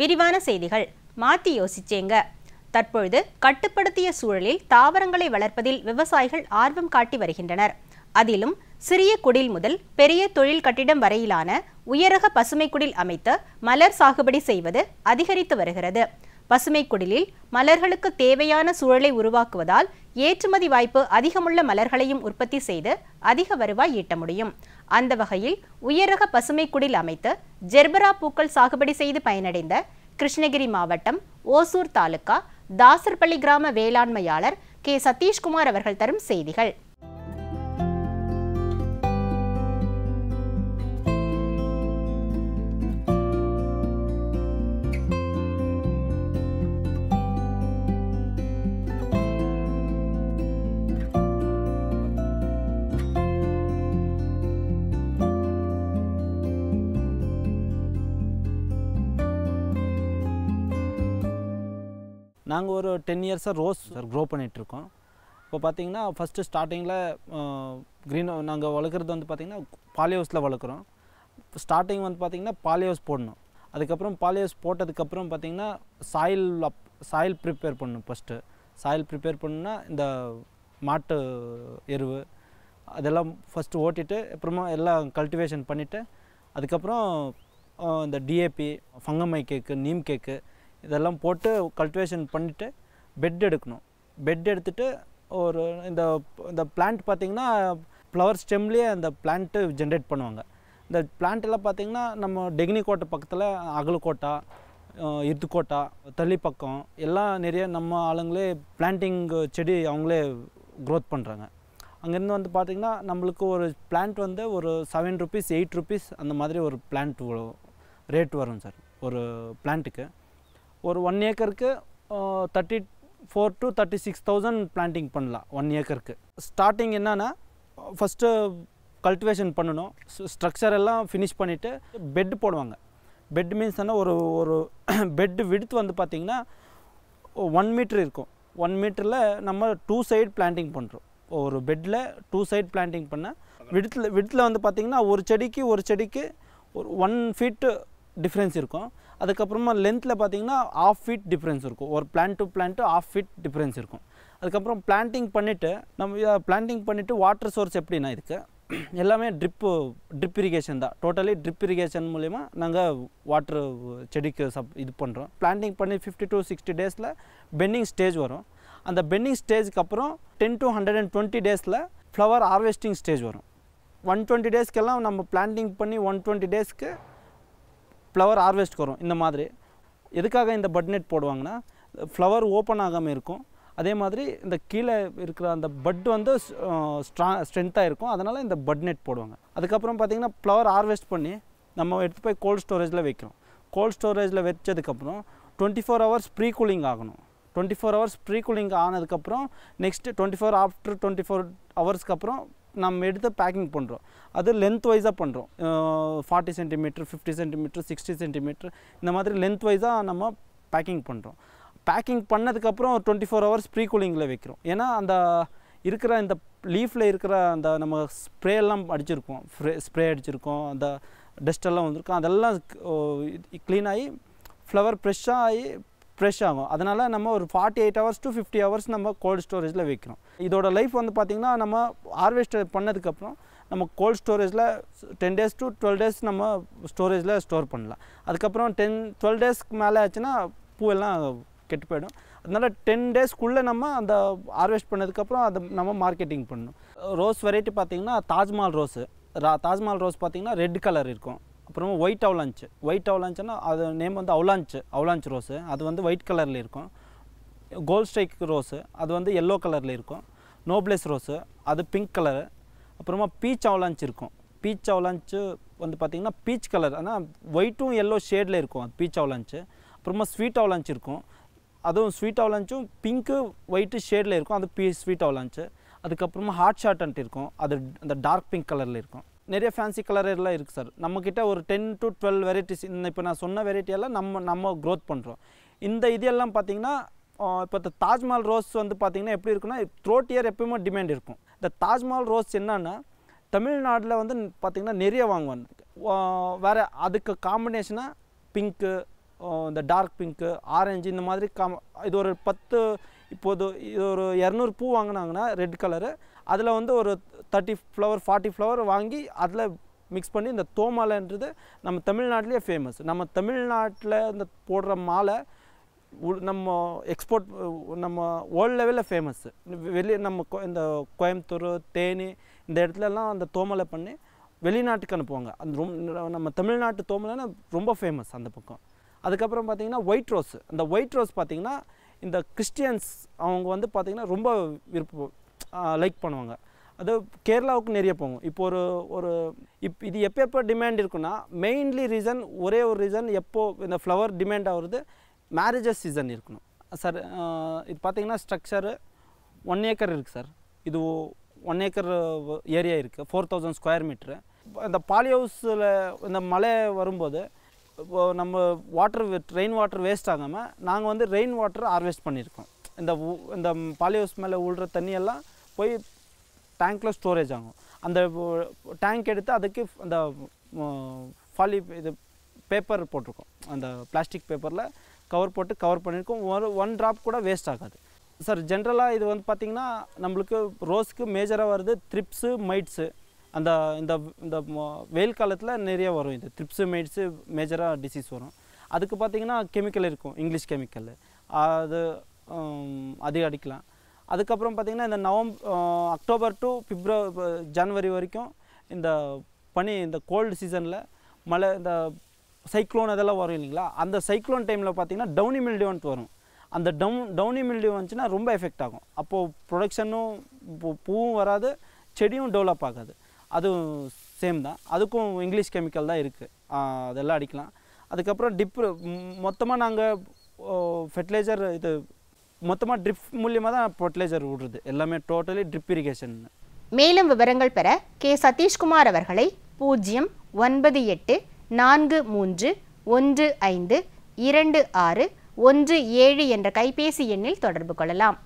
விரிவான செய்திகள் மாத்தி யோசிச்சேங்க தற்பொழுது கட்டுப்படுத்திய சூழலில் தாவரங்களை வளர்ப்பதில் விவசாயிகள் ஆர்வம் காட்டி வருகின்றனர் அதிலும் சிறிய குடில் முதல் பெரிய தொழில் கட்டிடம் வரையிலான உயரக பசுமை குடில் அமைத்து மலர் சாகுபடி செய்வது அதிகரித்து வருகிறது பசுமை குடிலில் மலர்களுக்கு தேவையான சூழலை உருவாக்குவதால் ஏற்றுமதி வாய்ப்பு அதிகமுள்ள மலர்களையும் உற்பத்தி செய்து அதிக வருவாய் ஈட்ட முடியும் அந்த வகையில் உயரக பசுமை குடில் அமைத்து ஜெர்பரா பூக்கள் சாகுபடி செய்து பயனடைந்த கிருஷ்ணகிரி மாவட்டம் ஓசூர் தாலுக்கா தாசர்பள்ளி கிராம வேளாண்மையாளர் கே சதீஷ்குமார் அவர்கள் தரும் செய்திகள் நாங்கள் ஒரு டென் இயர்ஸாக ரோஸ் சார் க்ரோ பண்ணிகிட்ருக்கோம் இப்போ பார்த்திங்கன்னா ஃபஸ்ட்டு ஸ்டார்டிங்கில் க்ரீன் நாங்கள் வளர்க்குறது வந்து பார்த்திங்கன்னா பாலி ஹவுஸில் வளர்க்குறோம் ஸ்டார்டிங் வந்து பார்த்திங்கன்னா பாலி ஹவுஸ் போடணும் அதுக்கப்புறம் பாலி ஹவுஸ் போட்டதுக்கப்புறம் பார்த்திங்கன்னா சாயில் அப் சாயில் ப்ரிப்பேர் பண்ணணும் ஃபஸ்ட்டு சாயில் ப்ரிப்பேர் பண்ணுன்னா இந்த மாட்டு எருவு அதெல்லாம் ஃபஸ்ட்டு ஓட்டிட்டு அப்புறமா எல்லாம் கல்டிவேஷன் பண்ணிவிட்டு அதுக்கப்புறம் இந்த டிஏபி ஃபங்கம்மை கேக்கு நீம் கேக்கு இதெல்லாம் போட்டு கல்டிவேஷன் பண்ணிவிட்டு பெட் எடுக்கணும் பெட் எடுத்துகிட்டு ஒரு இந்த இந்த பிளான்ட் பார்த்திங்கன்னா ஃப்ளவர் ஸ்டெம்லேயே அந்த பிளான்ட்டு ஜென்ரேட் பண்ணுவாங்க இந்த பிளான்ட்டெல்லாம் பார்த்திங்கன்னா நம்ம டெக்னி கோட்டை பக்கத்தில் அகலக்கோட்டா இத்துக்கோட்டா தள்ளி பக்கம் எல்லாம் நிறைய நம்ம ஆளுங்களே பிளான்டிங் செடி அவங்களே க்ரோத் பண்ணுறாங்க அங்கேருந்து வந்து பார்த்திங்கன்னா நம்மளுக்கு ஒரு பிளான்ட் வந்து ஒரு செவன் ருபீஸ் எயிட் ருபீஸ் அந்த மாதிரி ஒரு பிளான்ட் ரேட் வரும் சார் ஒரு பிளான்ட்டுக்கு ஒரு ஒன் ஏக்கருக்கு thirty four to thirty six thousand planting பண்ணலாம் ஒன் ஏக்கருக்கு ஸ்டார்டிங் என்னென்னா ஃபஸ்ட்டு கல்டிவேஷன் பண்ணணும் ஸ்ட்ரக்சர் எல்லாம் ஃபினிஷ் பண்ணிவிட்டு பெட் போடுவாங்க பெட் மீன்ஸ் என்ன ஒரு ஒரு பெட்டு விடுத்து வந்து பார்த்திங்கன்னா ஒன் மீட்ரு இருக்கும் ஒன் மீட்டரில் நம்ம டூ சைடு பிளான்டிங் பண்ணுறோம் ஒரு பெட்டில் டூ சைடு பிளான்டிங் பண்ண விடுத்தில் விடுத்தில் வந்து பார்த்திங்கன்னா ஒரு செடிக்கு ஒரு செடிக்கு ஒரு ஒன் ஃபீட்டு டிஃப்ரென்ஸ் இருக்கும் அதுக்கப்புறமா லென்த்தில் பார்த்தீங்கன்னா ஆஃப் ஃபீட் டிஃப்ரென்ஸ் இருக்கும் ஒரு plant to plant two half feet difference இருக்கும் அதுக்கப்புறம் பிளான்டிங் பண்ணிவிட்டு நம்ம பிளான்டிங் பண்ணிவிட்டு வாட்டர் சோர்ஸ் எப்படின்னா இதுக்கு எல்லாமே ட்ரிப்பு ட்ரிப் இரிகேஷன் தான் டோட்டலி ட்ரிப் இரிகேஷன் மூலிமா நாங்கள் வாட்ரு செடிக்கு சப் இது பண்ணுறோம் பிளான்டிங் பண்ணி ஃபிஃப்டி டு சிக்ஸ்டி டேஸில் பெண்டிங் ஸ்டேஜ் வரும் அந்த பெண்டிங் ஸ்டேஜ்க்கு அப்புறம் ten to hundred and twenty டேஸில் ஃப்ளவர் ஹார்வெஸ்டிங் ஸ்டேஜ் வரும் ஒன் டுவெண்ட்டி டேஸ்க்கெல்லாம் நம்ம பிளான்டிங் பண்ணி ஒன் டுவெண்ட்டி டேஸ்க்கு ஃப்ளவர் ஹார்வெஸ்ட் வரும் இந்த மாதிரி எதுக்காக இந்த பட் நெட் போடுவாங்கன்னா ஃப்ளவர் ஓப்பன் ஆகாமல் இருக்கும் அதே மாதிரி இந்த கீழே இருக்கிற அந்த பட் வந்து ஸ்ட்ரா ஸ்ட்ரென்த்தாக இருக்கும் அதனால் இந்த பட் நெட் போடுவாங்க அதுக்கப்புறம் பார்த்திங்கன்னா ஃப்ளவர் ஹார்வெஸ்ட் பண்ணி நம்ம எடுத்து போய் கோல்ட் ஸ்டோரேஜில் வைக்கிறோம் கோல்ட் ஸ்டோரேஜில் வச்சதுக்கப்புறம் twenty four hours pre cooling ஆகணும் twenty four hours pre cooling ஆனதுக்கப்புறம் next twenty four after twenty four ஹவர்ஸ்க்கு அப்புறம் நம்ம எடுத்து பேக்கிங் பண்ணுறோம் அது லென்த் வைஸாக பண்ணுறோம் forty centimetre fifty centimetre sixty centimetre இந்த மாதிரி லென்த் வைஸாக நம்ம பேக்கிங் பண்ணுறோம் பேக்கிங் பண்ணதுக்கப்புறம் ஒரு டுவெண்ட்டி ஃபோர் ஹவர்ஸ் ப்ரீ கூலிங்கில் வைக்கிறோம் ஏன்னா அந்த இருக்கிற இந்த லீஃப்பில் இருக்கிற அந்த நம்ம ஸ்ப்ரேலாம் அடிச்சிருக்கோம் ஸ்ப்ரே ஸ்ப்ரே அடிச்சிருக்கோம் அந்த டஸ்ட்டெல்லாம் வந்திருக்கும் அதெல்லாம் க்ளீன் ஆகி ஃப்ளவர் ஃப்ரெஷ்ஷாக ஆகி ஃப்ரெஷ் ஆகும் அதனால் நம்ம ஒரு forty eight hours to fifty hours நம்ம கோல்டு ஸ்டோரேஜில் வைக்கிறோம் இதோட லைஃப் வந்து பார்த்திங்கன்னா நம்ம ஹார்வெஸ்ட் பண்ணதுக்கப்புறம் நம்ம கோல்டு ஸ்டோரேஜில் ten days to twelve days நம்ம ஸ்டோரேஜில் ஸ்டோர் பண்ணலாம் அதுக்கப்புறம் டென் டுவெல் டேஸ்க்கு மேலே ஆச்சுன்னா பூவெல்லாம் கெட்டு போயிடும் அதனால் டென் டேஸ்க்குள்ளே நம்ம அந்த ஹார்வெஸ்ட் பண்ணதுக்கப்புறம் அதை நம்ம மார்க்கெட்டிங் பண்ணணும் ரோஸ் வெரைட்டி பார்த்திங்கன்னா தாஜ்மஹால் ரோஸு ரா தாஜ்மஹால் ரோஸ் பார்த்திங்கன்னா ரெட் கலர் இருக்கும் அப்புறமா ஒயிட் அவலாஞ்சு ஒயிட் அவலாஞ்சுன்னா அது நேம் வந்து அவலாஞ்சு அவலாஞ்ச் ரோஸு அது வந்து ஒயிட் கலரில் இருக்கும் கோல்ட் ஸ்ட்ரைக் ரோஸு அது வந்து எல்லோ கலரில் இருக்கும் நோப்ளேஸ் ரோஸு அது பிங்க் கலரு அப்புறமா பீச் அவலாஞ்ச் இருக்கும் பீச் அவலாஞ்சு வந்து பார்த்திங்கன்னா பீச் கலர் ஆனால் ஒயிட்டும் எல்லோ ஷேடில் இருக்கும் அது பீச் அவலாஞ்சு அப்புறமா ஸ்வீட் அவலாஞ்ச் இருக்கும் அதுவும் ஸ்வீட் அவலாஞ்சும் பிங்க்கு ஒயிட்டு ஷேடில் இருக்கும் அது பீ ஸ்வீட் அவலாஞ்சு அதுக்கப்புறமா ஹாட் ஷார்ட் இருக்கும் அது அந்த டார்க் பிங்க் கலரில் இருக்கும் நிறைய ஃபேன்சி கலர் எல்லாம் இருக்குது சார் நம்மக்கிட்ட ஒரு டென் டு டுவெல் வெரைட்டிஸ் இந்த இப்போ நான் சொன்ன வெரைட்டியெல்லாம் நம்ம நம்ம க்ரோத் பண்ணுறோம் இந்த இதெல்லாம் பார்த்திங்கன்னா இப்போ இந்த தாஜ்மஹால் ரோஸ் வந்து பார்த்திங்கன்னா எப்படி இருக்குன்னா த்ரோட் இயர் எப்பயுமே டிமாண்ட் இருக்கும் இந்த தாஜ்மஹால் ரோஸ் என்னென்னா தமிழ்நாட்டில் வந்து பார்த்திங்கன்னா நிறைய வாங்குவாங்க வேறு அதுக்கு காம்பினேஷனாக பிங்க்கு இந்த டார்க் பிங்க்கு ஆரஞ்சு இந்த மாதிரி காம் இது ஒரு பத்து இப்போது இது ஒரு இரநூறு பூ வாங்கினாங்கன்னா ரெட் கலரு அதில் வந்து ஒரு தேர்ட்டி ஃப்ளவர் ஃபார்ட்டி ஃப்ளவர் வாங்கி அதில் மிக்ஸ் பண்ணி இந்த தோமாலைன்றது நம்ம தமிழ்நாட்டிலேயே ஃபேமஸ் நம்ம தமிழ்நாட்டில் இந்த போடுற மாலை நம்ம எக்ஸ்போர்ட் நம்ம வேர்ல்டு லெவலில் ஃபேமஸ்ஸு வெளியே நம்ம இந்த கோயம்புத்தூர் தேனி இந்த இடத்துலலாம் அந்த தோமலை பண்ணி வெளிநாட்டுக்கு அனுப்புவாங்க அந்த ரொம் நம்ம தமிழ்நாட்டு தோமலைன்னா ரொம்ப ஃபேமஸ் அந்த பக்கம் அதுக்கப்புறம் பார்த்திங்கன்னா ஒயிட் ரோஸ் அந்த ஒயிட் ரோஸ் பார்த்திங்கன்னா இந்த கிறிஸ்டியன்ஸ் அவங்க வந்து பார்த்திங்கன்னா ரொம்ப விருப்பம் லைக் பண்ணுவாங்க அது கேரளாவுக்கு நிறைய போகும் இப்போ ஒரு ஒரு இப் இது எப்போ எப்போ டிமாண்ட் இருக்குன்னா மெயின்லி ரீசன் ஒரே ஒரு ரீசன் எப்போது இந்த ஃப்ளவர் டிமாண்ட் ஆகுறது மேரேஜஸ் சீசன் இருக்கணும் சார் இது பார்த்திங்கன்னா ஸ்ட்ரக்சரு ஒன் ஏக்கர் இருக்குது சார் இது ஒன் ஏக்கர் ஏரியா இருக்குது ஃபோர் தௌசண்ட் ஸ்கொயர் மீட்ரு இந்த பாலி ஹவுஸில் இந்த மழை வரும்போது இப்போது நம்ம வாட்டர் ரெயின் வாட்டர் வேஸ்ட் ஆகாமல் நாங்கள் வந்து ரெயின் வாட்டர் ஹார்வெஸ்ட் பண்ணியிருக்கோம் இந்த இந்த பாலி ஹவுஸ் மேலே விழுற தண்ணியெல்லாம் போய் டேங்க்கில் ஸ்டோரேஜ் ஆகும் அந்த டேங்க் எடுத்து அதுக்கு அந்த ஃபாலி இது பேப்பர் போட்டிருக்கோம் அந்த பிளாஸ்டிக் பேப்பரில் கவர் போட்டு கவர் பண்ணியிருக்கோம் ஒரு ஒன் ட்ராப் கூட வேஸ்ட் ஆகாது சார் ஜென்ரலாக இது வந்து பார்த்திங்கன்னா நம்மளுக்கு ரோஸுக்கு மேஜராக வருது த்ரிப்ஸு மைட்ஸு அந்த இந்த இந்த வெயில் காலத்தில் நிறைய வரும் இது த்ரிப்ஸு மைட்ஸு மேஜராக டிசீஸ் வரும் அதுக்கு பார்த்திங்கன்னா கெமிக்கல் இருக்கும் இங்கிலீஷ் கெமிக்கல் அது அதிக அடிக்கலாம் அதுக்கப்புறம் பார்த்திங்கன்னா இந்த நவம் அக்டோபர் டு பிப்ர ஜனவரி வரைக்கும் இந்த பனி இந்த கோல்டு சீசனில் மழை இந்த சைக்ளோன் அதெல்லாம் வரும் இல்லைங்களா அந்த சைக்ளோன் டைமில் பார்த்திங்கன்னா டவுனி மில்டிவன்ட் வரும் அந்த டவுன் டவுனி மில்டிவ் வந்துச்சுன்னா ரொம்ப எஃபெக்ட் ஆகும் அப்போது ப்ரொடக்ஷனும் பூவும் வராது செடியும் டெவலப் ஆகாது அதுவும் சேம் தான் அதுக்கும் இங்கிலீஷ் கெமிக்கல் தான் இருக்குது அதெல்லாம் அடிக்கலாம் அதுக்கப்புறம் டிப்ரு மொத்தமாக நாங்கள் ஃபெர்டிலைசர் இது மொத்தமாக ட்ரிப் மூலியமாக தான் ஃபர்டிலைசர் விடுறது எல்லாமே டோட்டலி ட்ரிப் இரிகேஷன் மேலும் விவரங்கள் பெற கே சதீஷ்குமார் அவர்களை பூஜ்ஜியம் ஒன்பது எட்டு நான்கு மூன்று ஒன்று ஐந்து இரண்டு ஆறு ஒன்று ஏழு என்ற கைபேசி எண்ணில் தொடர்பு கொள்ளலாம்